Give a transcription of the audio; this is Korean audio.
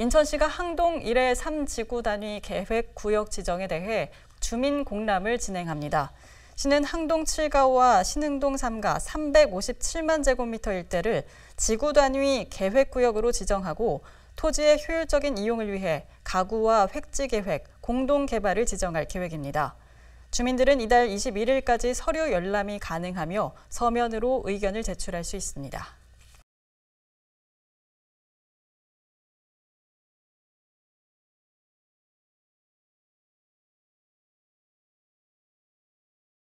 인천시가 항동 1의 3지구 단위 계획 구역 지정에 대해 주민 공람을 진행합니다. 시는 항동 7가와 신흥동 3가 357만 제곱미터 일대를 지구 단위 계획 구역으로 지정하고 토지의 효율적인 이용을 위해 가구와 획지 계획, 공동 개발을 지정할 계획입니다. 주민들은 이달 21일까지 서류 열람이 가능하며 서면으로 의견을 제출할 수 있습니다.